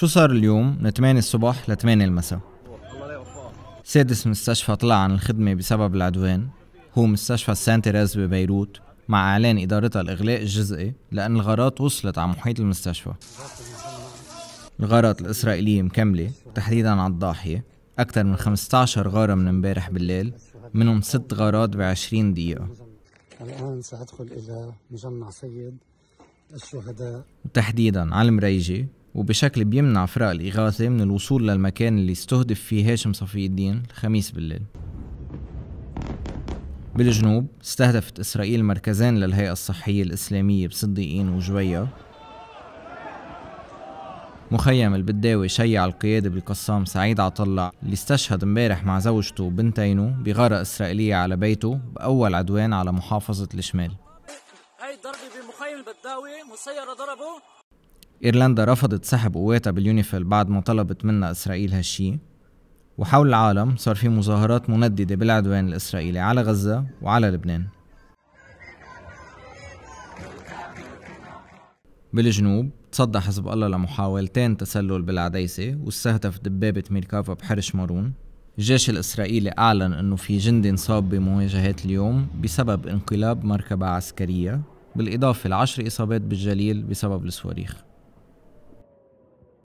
شو صار اليوم من 8 الصبح ل 8 المساء سادس مستشفى طلع عن الخدمة بسبب العدوان هو مستشفى سان تيريز ببيروت مع إعلان إدارتها الإغلاق الجزئي لأن الغارات وصلت على محيط المستشفى الغارات الإسرائيلية مكملة تحديدا على الضاحية أكثر من 15 غارة من امبارح بالليل منهم ست غارات ب 20 دقيقة الآن سأدخل إلى مجمع سيد الشهداء وتحديدا على المريجي وبشكل بيمنع فرق الإغاثة من الوصول للمكان اللي استهدف فيه هاشم صفي الدين الخميس بالليل بالجنوب استهدفت إسرائيل مركزين للهيئة الصحية الإسلامية بصديقين وجوية مخيم البداوي شيع القيادة بالقسام سعيد عطلع اللي استشهد امبارح مع زوجته وبنتينه بغارة إسرائيلية على بيته بأول عدوان على محافظة الشمال هاي الضربة بمخيم البداوي مسيرة ضربه إيرلندا رفضت سحب قواتها باليونيفيل بعد ما طلبت منها إسرائيل هالشي وحول العالم صار في مظاهرات منددة بالعدوان الإسرائيلي على غزة وعلى لبنان بالجنوب تصدى حزب الله لمحاولتين تسلل بالعديسة واستهدف دبابة ميركافا بحرش مارون الجيش الإسرائيلي أعلن أنه في جندي انصاب بمواجهات اليوم بسبب انقلاب مركبة عسكرية بالإضافة لعشر إصابات بالجليل بسبب الصواريخ